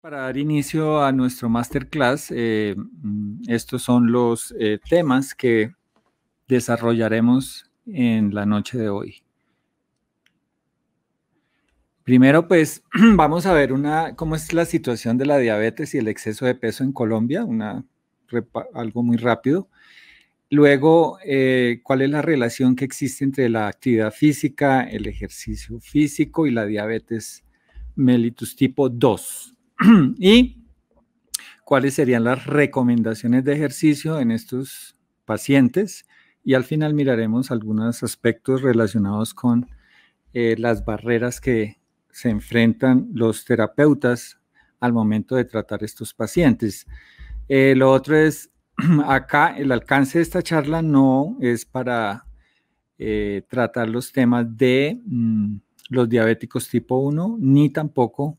Para dar inicio a nuestro masterclass, eh, mm, estos son los eh, temas que desarrollaremos en la noche de hoy. Primero, pues vamos a ver una, cómo es la situación de la diabetes y el exceso de peso en Colombia, algo muy rápido. Luego, eh, cuál es la relación que existe entre la actividad física, el ejercicio físico y la diabetes mellitus tipo 2. y cuáles serían las recomendaciones de ejercicio en estos pacientes. Y al final miraremos algunos aspectos relacionados con eh, las barreras que se enfrentan los terapeutas al momento de tratar estos pacientes. Eh, lo otro es, acá el alcance de esta charla no es para eh, tratar los temas de mm, los diabéticos tipo 1, ni tampoco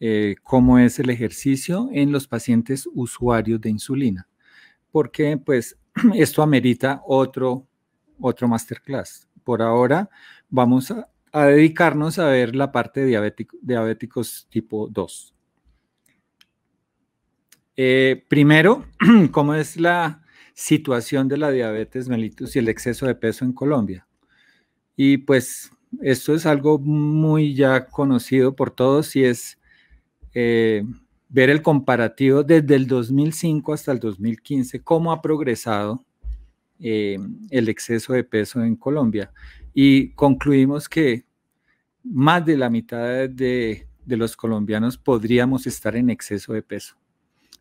eh, cómo es el ejercicio en los pacientes usuarios de insulina, porque pues esto amerita otro, otro masterclass. Por ahora vamos a, dedicarnos a ver la parte de diabéticos tipo 2. Eh, primero, ¿cómo es la situación de la diabetes mellitus y el exceso de peso en Colombia? Y pues esto es algo muy ya conocido por todos y es eh, ver el comparativo desde el 2005 hasta el 2015, cómo ha progresado eh, el exceso de peso en Colombia. Y concluimos que más de la mitad de, los colombianos podríamos estar en exceso de peso.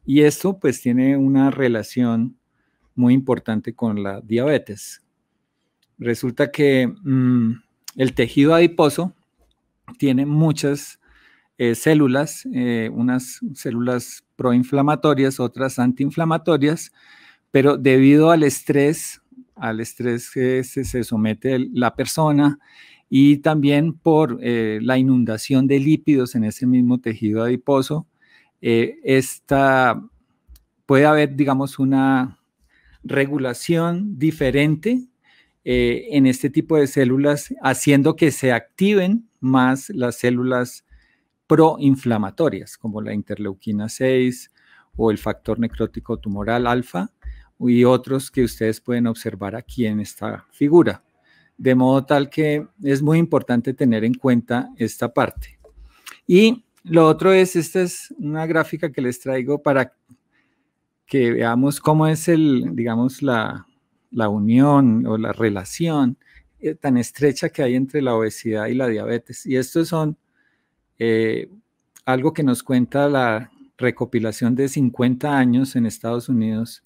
Y esto pues tiene una relación muy importante con la diabetes. Resulta que mm, el tejido adiposo tiene muchas eh, células, eh, unas células proinflamatorias, otras antiinflamatorias, pero debido al estrés, al estrés que se, somete la persona y también por eh, la inundación de lípidos en ese mismo tejido adiposo, esta, puede haber, digamos, una regulación diferente en este tipo de células, haciendo que se activen más las células proinflamatorias, como la interleuquina 6 o el factor necrótico tumoral alfa y otros que ustedes pueden observar aquí en esta figura. De modo tal que es muy importante tener en cuenta esta parte. Y lo otro es, esta es una gráfica que les traigo para que veamos cómo es el, digamos, la, la unión o la relación eh, tan estrecha que hay entre la obesidad y la diabetes. Y estos son eh, algo que nos cuenta la recopilación de 50 años en Estados Unidos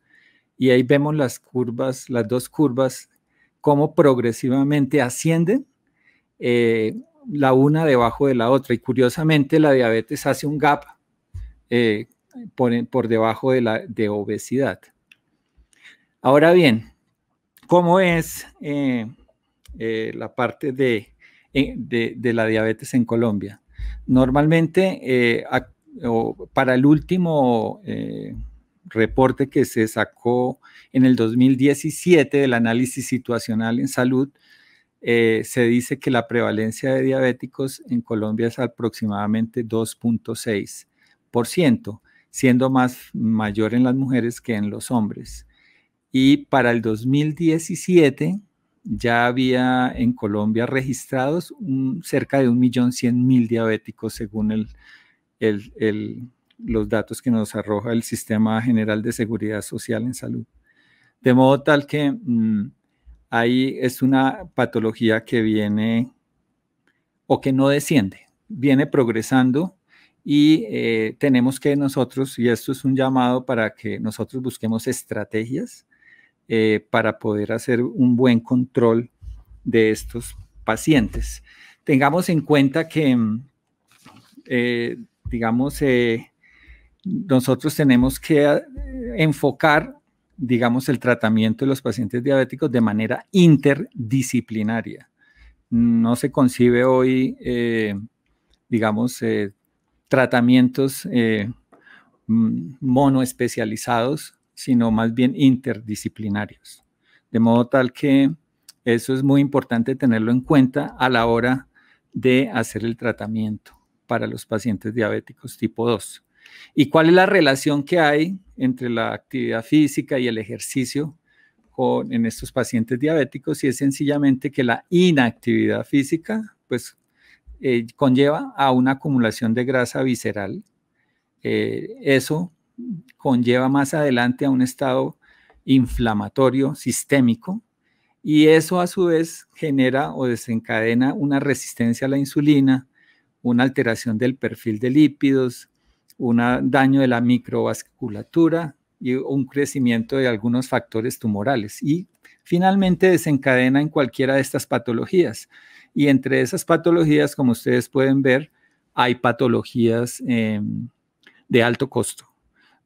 y ahí vemos las curvas, las dos curvas, cómo progresivamente ascienden eh, la una debajo de la otra. Y curiosamente la diabetes hace un gap eh, por, debajo de la de obesidad. Ahora bien, ¿cómo es la parte de la diabetes en Colombia? Normalmente, eh, para el último eh, reporte que se sacó en el 2017 del análisis situacional en salud, eh, se dice que la prevalencia de diabéticos en Colombia es aproximadamente 2.6%, siendo más mayor en las mujeres que en los hombres. Y para el 2017 ya había en Colombia registrados cerca de 1.100.000 diabéticos según el, diabéticos, según los datos que nos arroja el Sistema General de Seguridad Social en Salud. De modo tal que mm, ahí es una patología que viene o que no desciende, viene progresando y eh, tenemos que nosotros, y esto es un llamado para que nosotros busquemos estrategias eh, para poder hacer un buen control de estos pacientes. Tengamos en cuenta que, mm, eh, digamos, eh, nosotros tenemos que ah, enfocar, digamos, el tratamiento de los pacientes diabéticos de manera interdisciplinaria. No se concibe hoy, digamos, tratamientos mm, monoespecializados sino más bien interdisciplinarios. De modo tal que eso es muy importante tenerlo en cuenta a la hora de hacer el tratamiento para los pacientes diabéticos tipo 2. ¿Y cuál es la relación que hay entre la actividad física y el ejercicio con, en estos pacientes diabéticos? Y es sencillamente que la inactividad física, pues, eh, conlleva a una acumulación de grasa visceral. Eh, eso conlleva más adelante a un estado inflamatorio sistémico y eso a su vez genera o desencadena una resistencia a la insulina, una alteración del perfil de lípidos, un daño de la microvasculatura y un crecimiento de algunos factores tumorales y finalmente desencadena en cualquiera de estas patologías. Y entre esas patologías, como ustedes pueden ver, hay patologías em, de alto costo.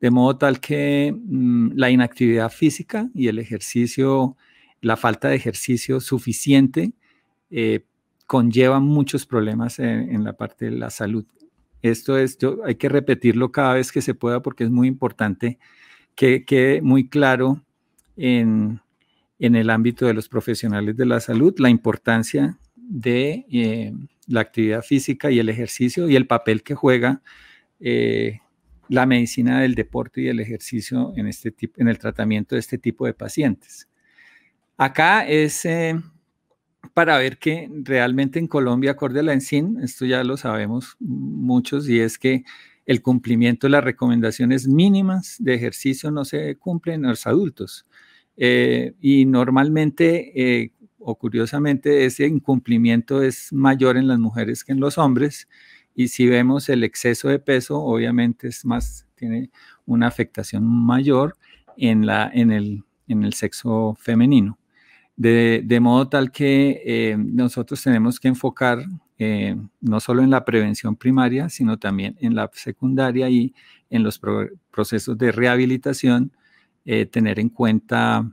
De modo tal que mm, la inactividad física y el ejercicio, la falta de ejercicio suficiente, eh, conlleva muchos problemas en, la parte de la salud. Esto es, hay que repetirlo cada vez que se pueda porque es muy importante que quede muy claro en, el ámbito de los profesionales de la salud la importancia de eh, la actividad física y el ejercicio y el papel que juega eh, la medicina del deporte y el ejercicio en, este en el tratamiento de este tipo de pacientes. Acá es eh, para ver que realmente en Colombia, acorde a la ENSIN, esto ya lo sabemos muchos, y es que el cumplimiento de las recomendaciones mínimas de ejercicio no se cumple en los adultos. Eh, y normalmente eh, o curiosamente ese incumplimiento es mayor en las mujeres que en los hombres. Y si vemos el exceso de peso, obviamente es más, tiene una afectación mayor en, la, en, el, sexo femenino. De, modo tal que eh, nosotros tenemos que enfocar eh, no solo en la prevención primaria, sino también en la secundaria y en los procesos de rehabilitación, eh, tener en cuenta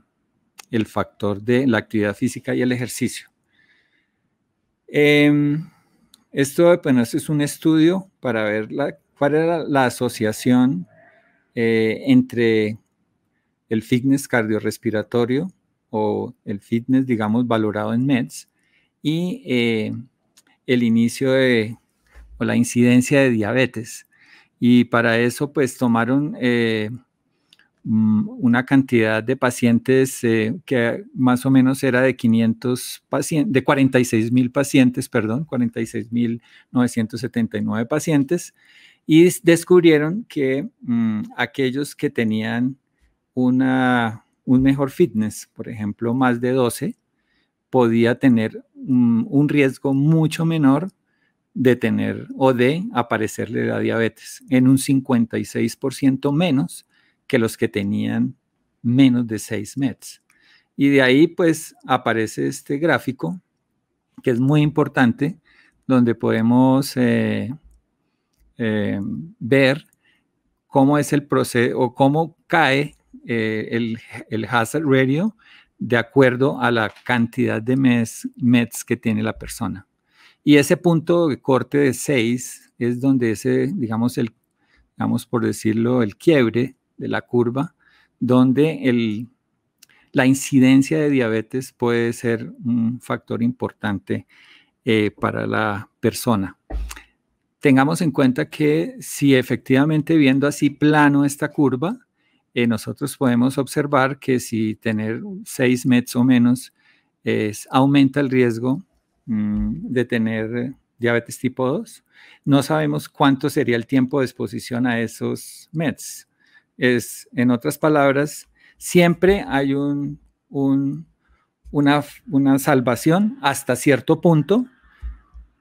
el factor de la actividad física y el ejercicio. Em, esto apenas es un estudio para ver la, cuál era la asociación eh, entre el fitness cardiorrespiratorio o el fitness, digamos, valorado en MEDS y eh, el inicio de, o la incidencia de diabetes. Y para eso, pues tomaron eh, Mm, una cantidad de pacientes eh, que más o menos era de 500 pacientes, de 46 mil pacientes, perdón, 46 mil 979 pacientes, y descubrieron que mm, aquellos que tenían una, un mejor fitness, por ejemplo, más de 12, podía tener mm, un riesgo mucho menor de tener o de aparecerle la diabetes en un 56% menos que los que tenían menos de 6 METs. Y de ahí pues aparece este gráfico que es muy importante, donde podemos eh, eh, ver cómo es el proceso o cómo cae eh, el, hazard ratio de acuerdo a la cantidad de mes, METs que tiene la persona. Y ese punto de corte de 6 es donde ese, digamos, el, digamos por decirlo, el quiebre de la curva, donde la incidencia de diabetes puede ser un factor importante eh, para la persona. Tengamos en cuenta que si efectivamente viendo así plano esta curva, eh, nosotros podemos observar que si tener seis METs o menos es, aumenta el riesgo mm, de tener diabetes tipo 2. No sabemos cuánto sería el tiempo de exposición a esos METs. Es, en otras palabras, siempre hay un, una, salvación hasta cierto punto,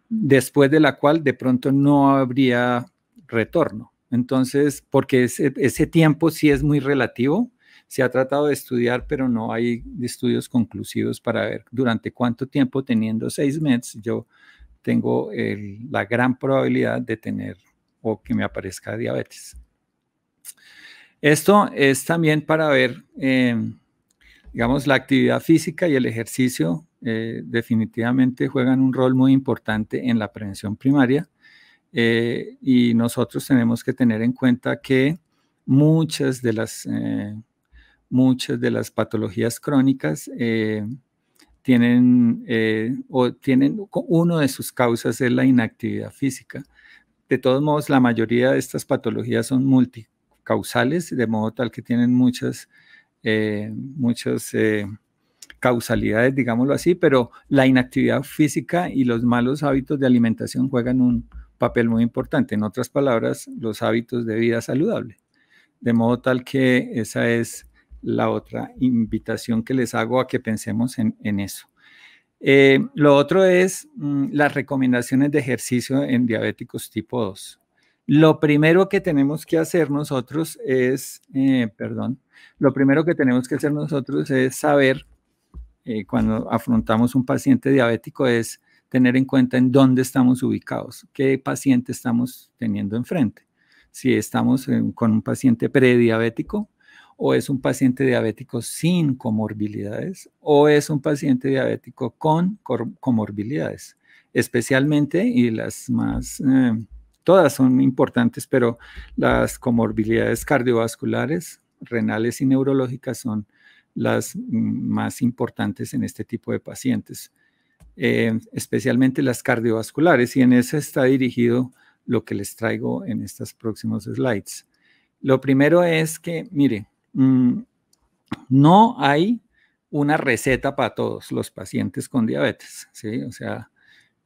después de la cual de pronto no habría retorno. Entonces, porque ese, tiempo sí es muy relativo, se ha tratado de estudiar, pero no hay estudios conclusivos para ver durante cuánto tiempo, teniendo seis meses, yo tengo la gran probabilidad de tener o que me aparezca diabetes. Esto es también para ver, eh, digamos, la actividad física y el ejercicio eh, definitivamente juegan un rol muy importante en la prevención primaria eh, y nosotros tenemos que tener en cuenta que muchas de las, muchas de las patologías crónicas tienen, o tienen, uno de sus causas es la inactividad física. De todos modos, la mayoría de estas patologías son multi causales, de modo tal que tienen muchas, eh, eh, causalidades, digámoslo así, pero la inactividad física y los malos hábitos de alimentación juegan un papel muy importante. En otras palabras, los hábitos de vida saludable. De modo tal que esa es la otra invitación que les hago a que pensemos en, eso. Eh, lo otro es mm, las recomendaciones de ejercicio en diabéticos tipo 2. Lo primero que tenemos que hacer nosotros es, eh, perdón, lo primero que tenemos que hacer nosotros es saber, eh, cuando afrontamos un paciente diabético, es tener en cuenta en dónde estamos ubicados, qué paciente estamos teniendo enfrente. Si estamos con un paciente prediabético, o es un paciente diabético sin comorbilidades o es un paciente diabético con comorbilidades, especialmente y las más eh, todas son importantes, pero las comorbilidades cardiovasculares, renales y neurológicas son las más importantes en este tipo de pacientes, eh, especialmente las cardiovasculares, y en eso está dirigido lo que les traigo en estos próximos slides. Lo primero es que, mire, mm, no hay una receta para todos los pacientes con diabetes, ¿sí? O sea,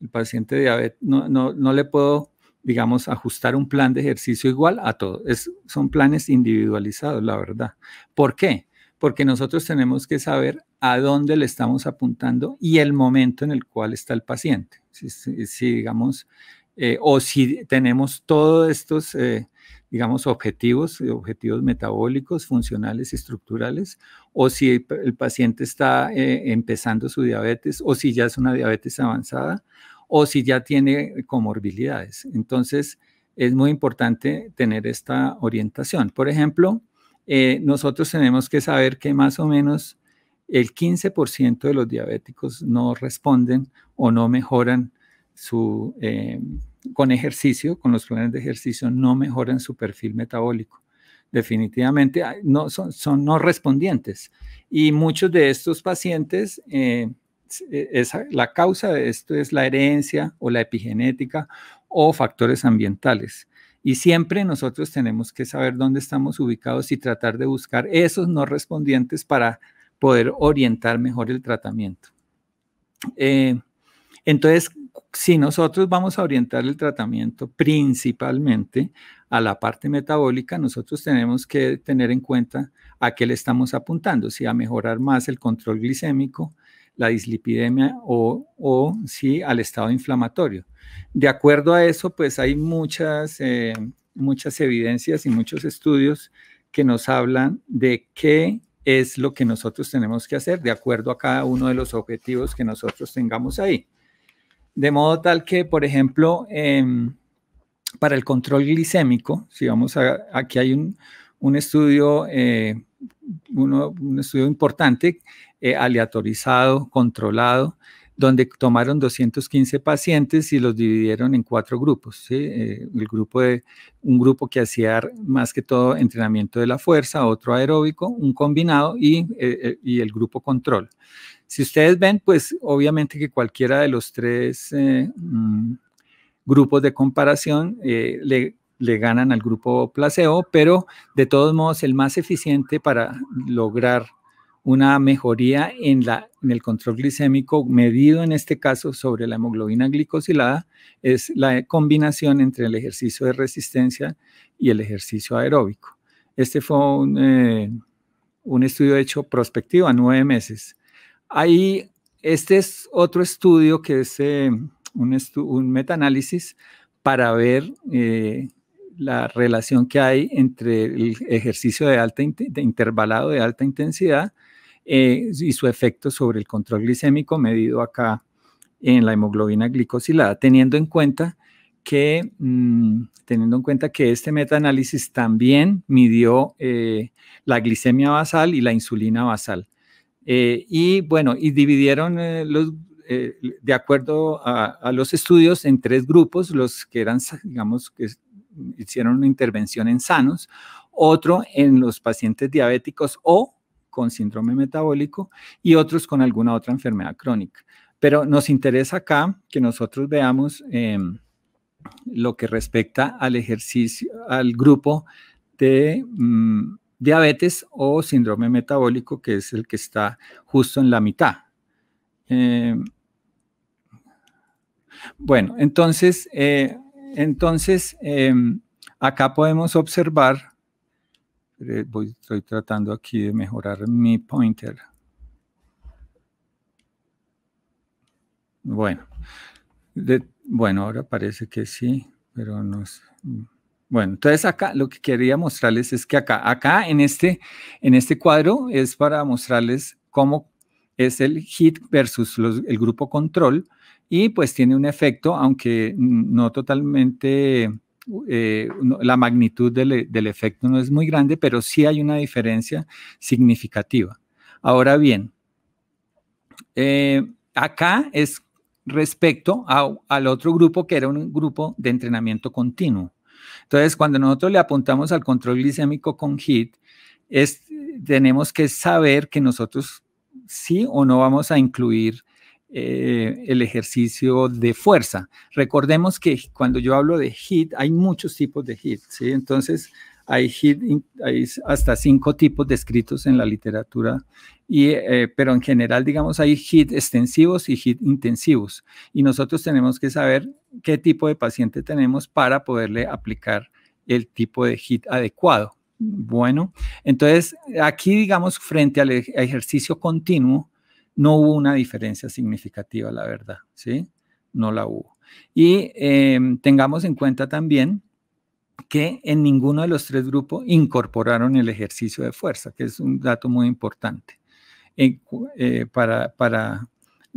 el paciente diabetes, no le puedo digamos, ajustar un plan de ejercicio igual a todo. son planes individualizados, la verdad. ¿Por qué? Porque nosotros tenemos que saber a dónde le estamos apuntando y el momento en el cual está el paciente. Si, digamos, eh, o si tenemos todos estos, eh, digamos, objetivos, objetivos metabólicos, funcionales, estructurales, o si el, paciente está eh, empezando su diabetes, o si ya es una diabetes avanzada, o si ya tiene comorbilidades. Entonces, es muy importante tener esta orientación. Por ejemplo, eh, nosotros tenemos que saber que más o menos el 15% de los diabéticos no responden o no mejoran su, eh, con ejercicio, con los planes de ejercicio, no mejoran su perfil metabólico. Definitivamente no, son, no respondientes. Y muchos de estos pacientes eh, e-, la causa de esto es la herencia o la epigenética o factores ambientales. Y siempre nosotros tenemos que saber dónde estamos ubicados y tratar de buscar esos no respondientes para poder orientar mejor el tratamiento. Eh, entonces, si nosotros vamos a orientar el tratamiento principalmente a la parte metabólica, nosotros tenemos que tener en cuenta a qué le estamos apuntando, si a mejorar más el control glicémico, la dislipidemia o, o sí al estado inflamatorio. De acuerdo a eso, pues hay muchas, eh, muchas evidencias y muchos estudios que nos hablan de qué es lo que nosotros tenemos que hacer de acuerdo a cada uno de los objetivos que nosotros tengamos ahí. De modo tal que, por ejemplo, em, para el control glicémico, si vamos a, aquí hay un, un estudio, eh, un estudio importante, eh, aleatorizado, controlado, donde tomaron 215 pacientes y los dividieron en cuatro grupos. Eh, el grupo un grupo que hacía más que todo entrenamiento de la fuerza, otro aeróbico, un combinado y, el grupo control. Si ustedes ven, pues obviamente que cualquiera de los tres mm, grupos de comparación le le ganan al grupo placebo, pero de todos modos el más eficiente para lograr una mejoría en, la, el control glicémico medido en este caso sobre la hemoglobina glicosilada es la combinación entre el ejercicio de resistencia y el ejercicio aeróbico. Este fue un, eh, estudio hecho prospectivo a nueve meses. Ahí, este es otro estudio que es eh, un, un metaanálisis para ver eh, la relación que hay entre el ejercicio de alta intervalado de alta intensidad eh, y su efecto sobre el control glicémico medido acá en la hemoglobina glicosilada, teniendo en cuenta que, mm, teniendo en cuenta que este metaanálisis también midió eh, la glicemia basal y la insulina basal. Eh, y bueno, y dividieron los, de acuerdo a, los estudios en tres grupos, los que eran, digamos, que hicieron una intervención en sanos, otro en los pacientes diabéticos o con síndrome metabólico y otros con alguna otra enfermedad crónica. Pero nos interesa acá que nosotros veamos em, lo que respecta al ejercicio, al grupo de mm, diabetes o síndrome metabólico, que es el que está justo en la mitad. Em, bueno, entonces, eh, entonces, em, acá podemos observar, eh, estoy tratando aquí de mejorar mi pointer. Bueno, bueno, ahora parece que sí, pero no sé. Bueno, entonces acá lo que quería mostrarles es que acá, acá en este, en este cuadro es para mostrarles cómo es el hit versus el grupo control y pues tiene un efecto, aunque no totalmente, eh, la magnitud del, efecto no es muy grande, pero sí hay una diferencia significativa. Ahora bien, eh, acá es respecto al otro grupo que era un grupo de entrenamiento continuo. Entonces, cuando nosotros le apuntamos al control glicémico con HIT, es, tenemos que saber que nosotros sí o no vamos a incluir eh, el ejercicio de fuerza. Recordemos que cuando yo hablo de hit, hay muchos tipos de hit, ¿sí? Entonces, hay, hit, hay hasta cinco tipos descritos en la literatura, y, eh, pero en general, digamos, hay hit extensivos y hit intensivos. Y nosotros tenemos que saber qué tipo de paciente tenemos para poderle aplicar el tipo de hit adecuado. Bueno, entonces aquí, digamos, frente al ejercicio continuo, no hubo una diferencia significativa, la verdad, ¿sí? No la hubo. Y em, tengamos en cuenta también que en ninguno de los tres grupos incorporaron el ejercicio de fuerza, que es un dato muy importante eh, para,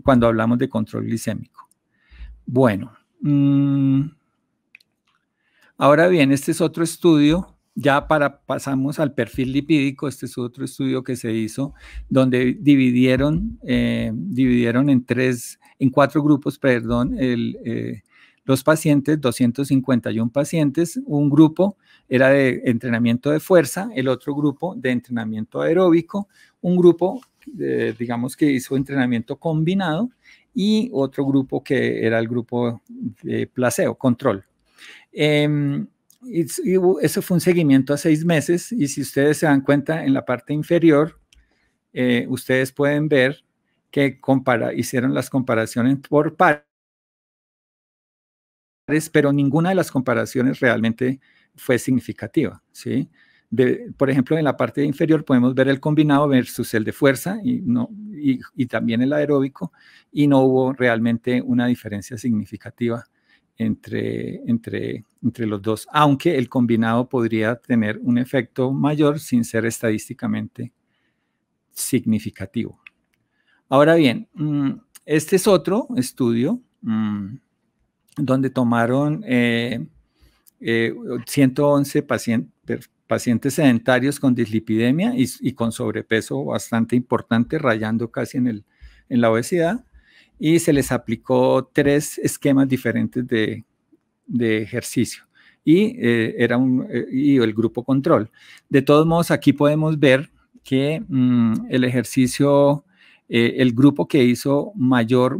cuando hablamos de control glicémico. Bueno, mm, ahora bien, este es otro estudio ya para pasamos al perfil lipídico, este es otro estudio que se hizo donde dividieron, eh, dividieron en tres, en cuatro grupos, perdón, eh, los pacientes, 251 pacientes, un grupo era de entrenamiento de fuerza, el otro grupo de entrenamiento aeróbico, un grupo, eh, digamos que hizo entrenamiento combinado y otro grupo que era el grupo de placebo, control. Em, eso fue un seguimiento a seis meses y si ustedes se dan cuenta en la parte inferior, eh, ustedes pueden ver que hicieron las comparaciones por pares, pero ninguna de las comparaciones realmente fue significativa, ¿sí? por ejemplo, en la parte inferior podemos ver el combinado versus el de fuerza y, no, y también el aeróbico, y no hubo realmente una diferencia significativa entre, los dos, aunque el combinado podría tener un efecto mayor sin ser estadísticamente significativo. Ahora bien, mm, este es otro estudio mm, donde tomaron 111 eh, eh, pacientes, sedentarios con dislipidemia y, con sobrepeso bastante importante, rayando casi en la obesidad, y se les aplicó tres esquemas diferentes de, ejercicio y eh, era un, eh, el grupo control. De todos modos, aquí podemos ver que mm, el ejercicio, eh, el grupo que hizo mayor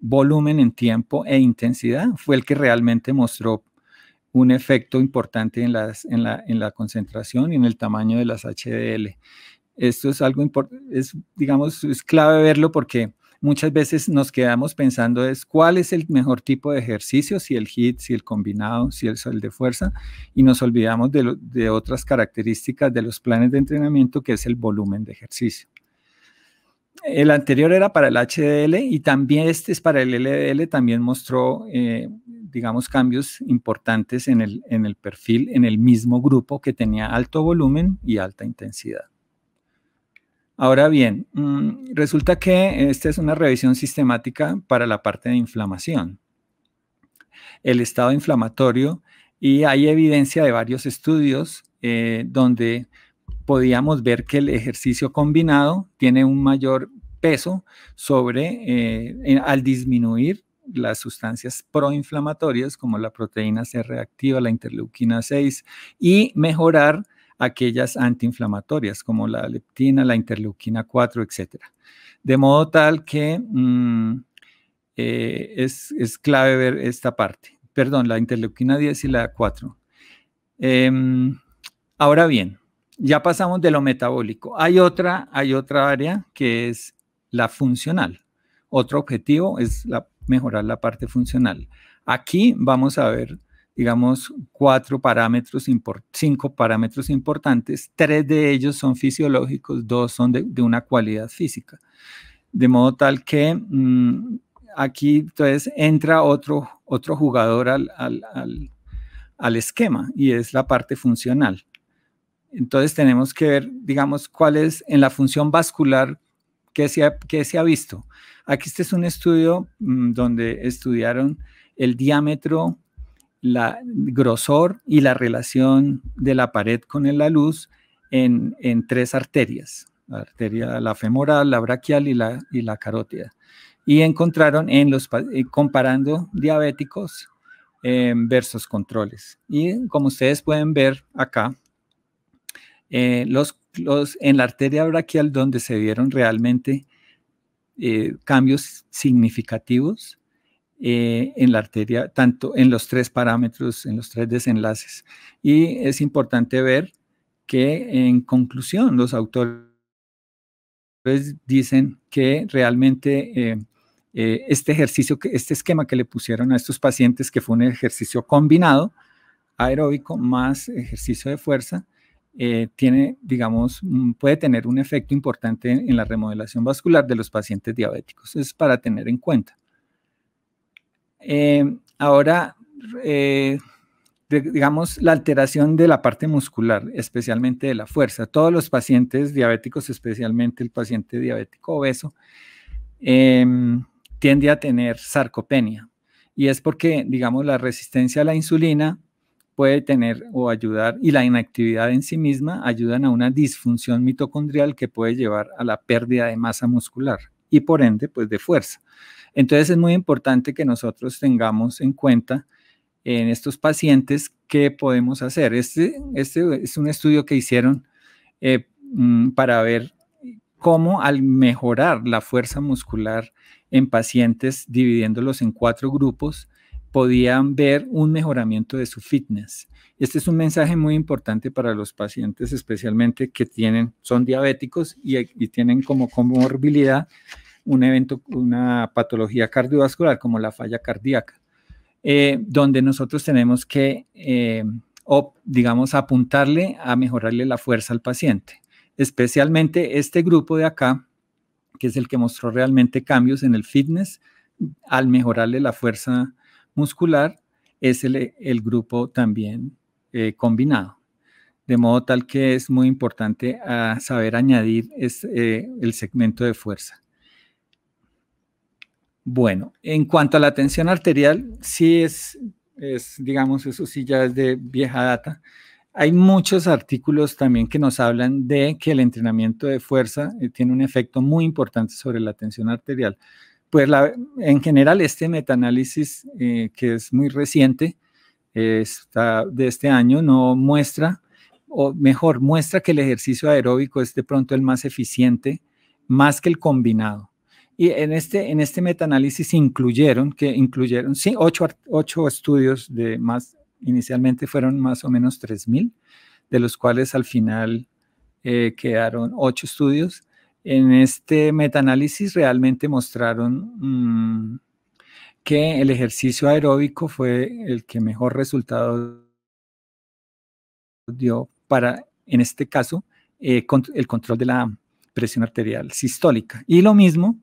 volumen en tiempo e intensidad fue el que realmente mostró un efecto importante en, las, en, la, en la concentración y en el tamaño de las HDL. Esto es algo importante, digamos, es clave verlo porque muchas veces nos quedamos pensando es cuál es el mejor tipo de ejercicio, si el hit, si el combinado, si el sol de fuerza, y nos olvidamos de, otras características de los planes de entrenamiento, que es el volumen de ejercicio. El anterior era para el HDL y también este es para el LDL, también mostró, eh, digamos, cambios importantes en el, en el perfil, en el mismo grupo que tenía alto volumen y alta intensidad. Ahora bien, mm, resulta que esta es una revisión sistemática para la parte de inflamación, el estado inflamatorio, y hay evidencia de varios estudios eh, donde podíamos ver que el ejercicio combinado tiene un mayor peso sobre, eh, al disminuir las sustancias proinflamatorias como la proteína C reactiva, la interleuquina 6 y mejorar aquellas antiinflamatorias como la leptina, la interleuquina 4, etc. De modo tal que mm, eh, es, clave ver esta parte. Perdón, la interleuquina 10 y la 4. Em, ahora bien, ya pasamos de lo metabólico. Hay otra, hay otra área que es la funcional. Otro objetivo es mejorar la parte funcional. Aquí vamos a ver digamos, cuatro parámetros, cinco parámetros importantes, tres de ellos son fisiológicos, dos son de, una cualidad física. De modo tal que mm, aquí entonces entra otro, otro jugador al, al, al, esquema y es la parte funcional. Entonces tenemos que ver, digamos, cuál es en la función vascular qué se ha, se ha visto. Aquí este es un estudio mm, donde estudiaron el diámetro la grosor y la relación de la pared con la luz en, tres arterias, la arteria la femoral, la braquial y la, y carótida. Y encontraron en los, eh, comparando diabéticos eh, versus controles. Y como ustedes pueden ver acá, eh, los, en la arteria brachial donde se vieron realmente cambios significativos, eh, en la arteria, tanto en los tres parámetros, en los tres desenlaces. Y es importante ver que en conclusión los autores dicen que realmente eh, eh, este ejercicio, este esquema que le pusieron a estos pacientes, que fue un ejercicio combinado, aeróbico más ejercicio de fuerza, tiene, digamos, puede tener un efecto importante en la remodelación vascular de los pacientes diabéticos. Es para tener en cuenta. Eh, ahora, eh, digamos, la alteración de la parte muscular, especialmente de la fuerza. Todos los pacientes diabéticos, especialmente el paciente diabético obeso, em, tiende a tener sarcopenia. Y es porque, digamos, la resistencia a la insulina puede tener o ayudar, y la inactividad en sí misma ayudan a una disfunción mitocondrial que puede llevar a la pérdida de masa muscular y por ende, pues de fuerza. Entonces es muy importante que nosotros tengamos en cuenta en estos pacientes qué podemos hacer. Este, este es un estudio que hicieron eh, mm, para ver cómo al mejorar la fuerza muscular en pacientes, dividiéndolos en cuatro grupos, podían ver un mejoramiento de su fitness. Este es un mensaje muy importante para los pacientes, especialmente que tienen, son diabéticos y, y tienen como comorbilidad un evento, una patología cardiovascular como la falla cardíaca, eh, donde nosotros tenemos que, eh, digamos, apuntarle a mejorarle la fuerza al paciente. Especialmente este grupo de acá, que es el que mostró realmente cambios en el fitness, al mejorarle la fuerza muscular, es el, grupo también eh, combinado. De modo tal que es muy importante ah, saber añadir es, el segmento de fuerza. Bueno, en cuanto a la tensión arterial, sí es, es, digamos, eso sí ya es de vieja data. Hay muchos artículos también que nos hablan de que el entrenamiento de fuerza eh, tiene un efecto muy importante sobre la tensión arterial. Pues la, en general este metaanálisis, eh, que es muy reciente, de este año, no muestra, o mejor, muestra que el ejercicio aeróbico es de pronto el más eficiente, más que el combinado. Y en este, en este metaanálisis incluyeron, que incluyeron, sí, ocho, estudios de más, inicialmente fueron más o menos 3.000, de los cuales al final eh, quedaron ocho estudios. En este metaanálisis realmente mostraron mm, que el ejercicio aeróbico fue el que mejor resultado dio para, en este caso, eh, el control de la presión arterial sistólica. Y lo mismo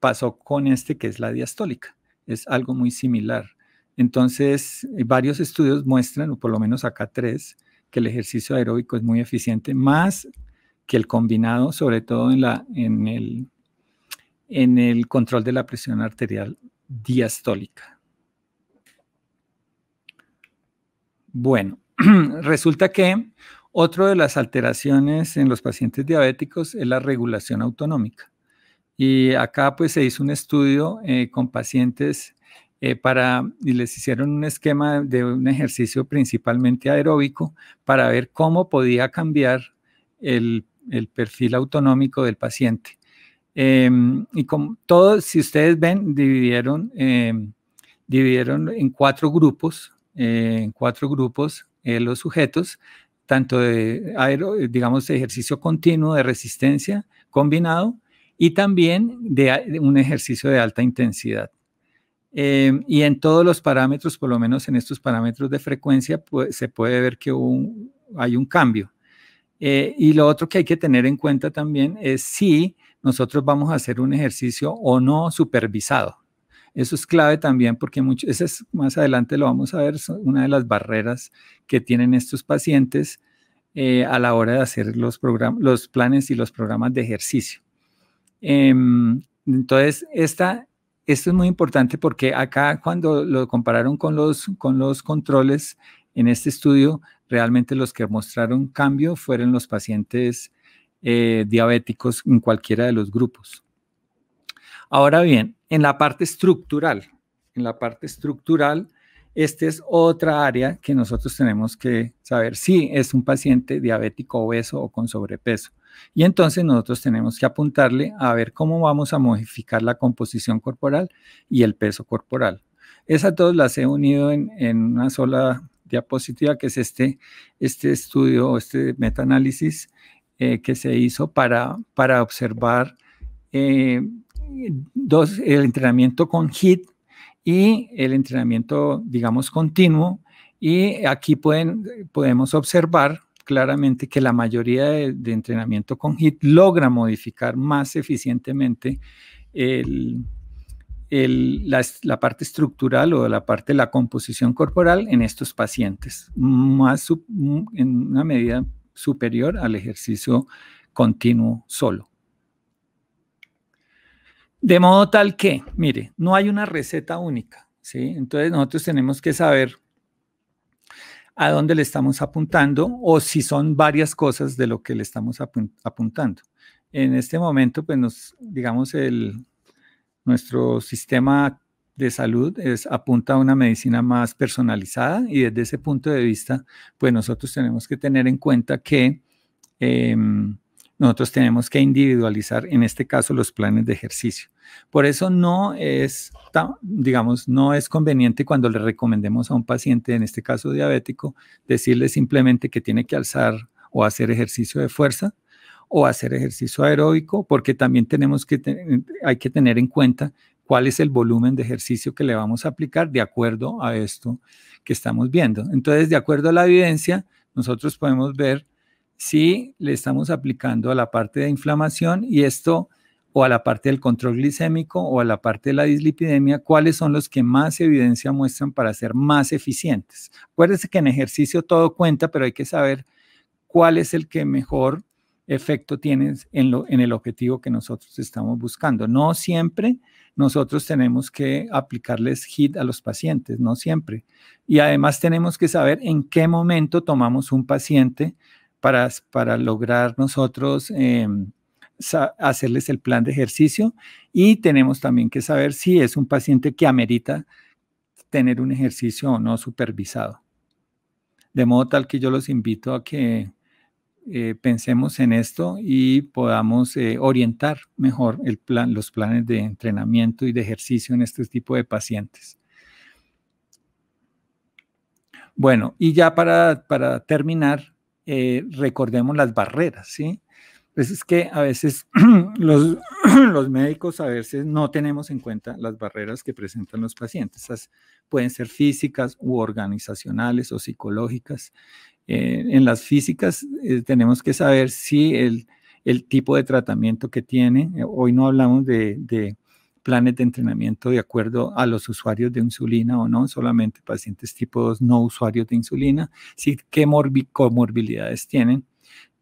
pasó con este que es la diastólica. Es algo muy similar. Entonces, eh, varios estudios muestran, o por lo menos acá tres, que el ejercicio aeróbico es muy eficiente, más que el combinado, sobre todo en, la, en, el, en el control de la presión arterial diastólica. Bueno, resulta que otra de las alteraciones en los pacientes diabéticos es la regulación autonómica. Y acá pues se hizo un estudio eh, con pacientes eh, para, y les hicieron un esquema de un ejercicio principalmente aeróbico para ver cómo podía cambiar el, perfil autonómico del paciente. Em, y como todos, si ustedes ven, dividieron, em, dividieron en cuatro grupos, eh, en cuatro grupos los sujetos, tanto de, digamos, de ejercicio continuo, de resistencia, combinado, y también de, un ejercicio de alta intensidad. Em, y en todos los parámetros, por lo menos en estos parámetros de frecuencia, se puede ver que hay un cambio. Eh, y lo otro que hay que tener en cuenta también es si nosotros vamos a hacer un ejercicio o no supervisado. Eso es clave también porque mucho, más adelante lo vamos a ver, una de las barreras que tienen estos pacientes eh, a la hora de hacer los, los planes y los programas de ejercicio. Em, entonces, esta, esto es muy importante porque acá cuando lo compararon con los, con los controles en este estudio, realmente los que mostraron cambio fueron los pacientes eh, diabéticos en cualquiera de los grupos. Ahora bien, en la parte estructural, en la parte estructural, esta es otra área que nosotros tenemos que saber si es un paciente diabético obeso o con sobrepeso. Y entonces nosotros tenemos que apuntarle a ver cómo vamos a modificar la composición corporal y el peso corporal. Esas dos las he unido en, una sola diapositiva, que es este, este estudio, este metaanálisis eh, que se hizo para, observar eh, el entrenamiento con HIT y el entrenamiento, digamos, continuo. Y aquí podemos observar claramente que la mayoría de, entrenamiento con HIT logra modificar más eficientemente la, parte estructural o la parte de la composición corporal en estos pacientes, más en una medida superior al ejercicio continuo solo. De modo tal que, mire, no hay una receta única, ¿sí? Entonces nosotros tenemos que saber a dónde le estamos apuntando o si son varias cosas de lo que le estamos apuntando. En este momento, pues nos, digamos, el, nuestro sistema de salud es, apunta a una medicina más personalizada y desde ese punto de vista, pues nosotros tenemos que tener en cuenta que em, nosotros tenemos que individualizar, en este caso, los planes de ejercicio. Por eso no es, digamos, no es conveniente cuando le recomendemos a un paciente, en este caso diabético, decirle simplemente que tiene que alzar o hacer ejercicio de fuerza o hacer ejercicio aeróbico, porque también tenemos que hay que tener en cuenta cuál es el volumen de ejercicio que le vamos a aplicar de acuerdo a esto que estamos viendo. Entonces, de acuerdo a la evidencia, nosotros podemos ver si le estamos aplicando a la parte de inflamación y esto o a la parte del control glicémico o a la parte de la dislipidemia, cuáles son los que más evidencia muestran para ser más eficientes. Acuérdense que en ejercicio todo cuenta, pero hay que saber cuál es el que mejor efecto tiene en, lo, en el objetivo que nosotros estamos buscando. No siempre nosotros tenemos que aplicarles HIT a los pacientes, no siempre. Y además tenemos que saber en qué momento tomamos un paciente para, para lograr nosotros... Em, hacerles el plan de ejercicio y tenemos también que saber si es un paciente que amerita tener un ejercicio o no supervisado. De modo tal que yo los invito a que eh, pensemos en esto y podamos eh, orientar mejor el plan, los planes de entrenamiento y de ejercicio en este tipo de pacientes. Bueno, y ya para, para terminar, eh, recordemos las barreras, ¿sí? Pues es que a veces los, los médicos a veces no tenemos en cuenta las barreras que presentan los pacientes. Esas pueden ser físicas u organizacionales o psicológicas. Eh, en las físicas eh, tenemos que saber si el, tipo de tratamiento que tiene, eh, hoy no hablamos de, planes de entrenamiento de acuerdo a los usuarios de insulina o no, solamente pacientes tipo 2 no usuarios de insulina, si qué comorbilidades tienen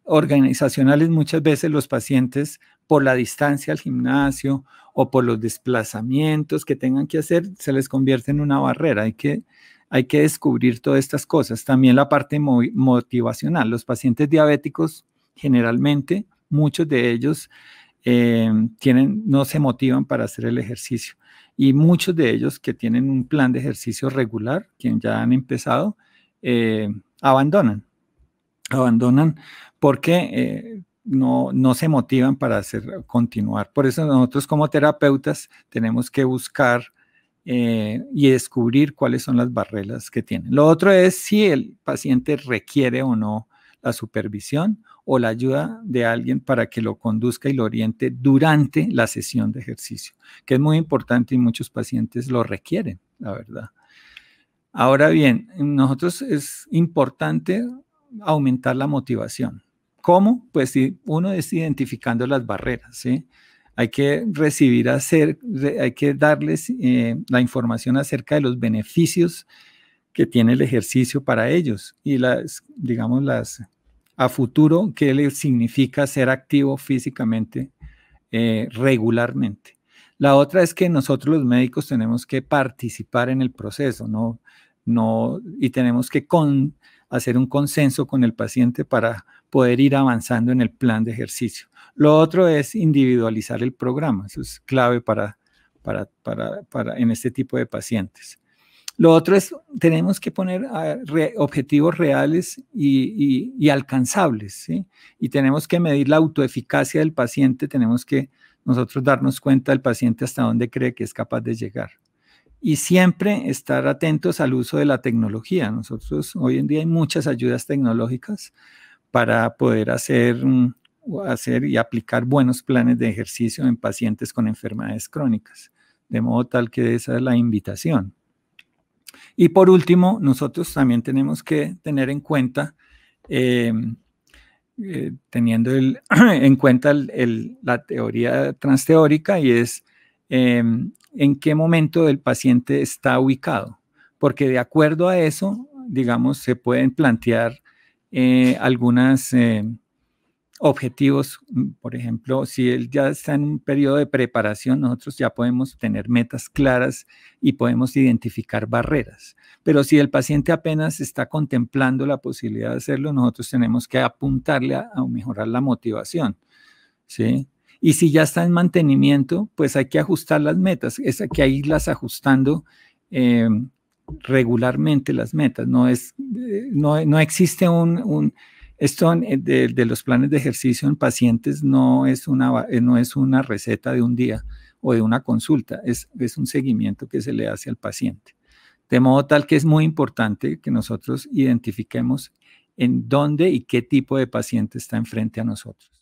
organizacionales muchas veces los pacientes por la distancia al gimnasio o por los desplazamientos que tengan que hacer, se les convierte en una barrera. Hay que, hay que descubrir todas estas cosas. También la parte motivacional. Los pacientes diabéticos, generalmente, muchos de ellos eh, tienen, no se motivan para hacer el ejercicio. Y muchos de ellos que tienen un plan de ejercicio regular, quien ya han empezado, eh, abandonan. Abandonan porque eh, no, se motivan para hacer, continuar. Por eso nosotros como terapeutas tenemos que buscar eh, y descubrir cuáles son las barreras que tienen. Lo otro es si el paciente requiere o no la supervisión o la ayuda de alguien para que lo conduzca y lo oriente durante la sesión de ejercicio, que es muy importante y muchos pacientes lo requieren, la verdad. Ahora bien, nosotros es importante aumentar la motivación. ¿Cómo? Pues uno es identificando las barreras, Hay que recibir, hacer, hay que darles eh, la información acerca de los beneficios que tiene el ejercicio para ellos y las, digamos, las a futuro, qué les significa ser activo físicamente eh, regularmente. La otra es que nosotros los médicos tenemos que participar en el proceso, ¿no? no y tenemos que con, hacer un consenso con el paciente para poder ir avanzando en el plan de ejercicio. Lo otro es individualizar el programa, eso es clave para, para, en este tipo de pacientes. Lo otro es, tenemos que poner objetivos reales y, alcanzables, Y tenemos que medir la autoeficacia del paciente, tenemos que nosotros darnos cuenta del paciente hasta dónde cree que es capaz de llegar y siempre estar atentos al uso de la tecnología. Nosotros hoy en día hay muchas ayudas tecnológicas para poder hacer, mm, hacer y aplicar buenos planes de ejercicio en pacientes con enfermedades crónicas, de modo tal que esa es la invitación. Y por último, nosotros también tenemos que tener en cuenta, em, eh, teniendo en cuenta la teoría transteórica, y es em, en qué momento el paciente está ubicado, porque de acuerdo a eso, digamos, se pueden plantear eh, algunas algunos eh, objetivos. Por ejemplo, si él ya está en un periodo de preparación, nosotros ya podemos tener metas claras y podemos identificar barreras. Pero si el paciente apenas está contemplando la posibilidad de hacerlo, nosotros tenemos que apuntarle a, a mejorar la motivación. ¿Sí? Y si ya está en mantenimiento, pues hay que ajustar las metas, es que hay ajustando eh, regularmente las metas. No, es, eh, no, existe un, esto eh, de, los planes de ejercicio en pacientes no es una, no es una receta de un día o de una consulta, es, es un seguimiento que se le hace al paciente. De modo tal que es muy importante que nosotros identifiquemos en dónde y qué tipo de paciente está enfrente a nosotros.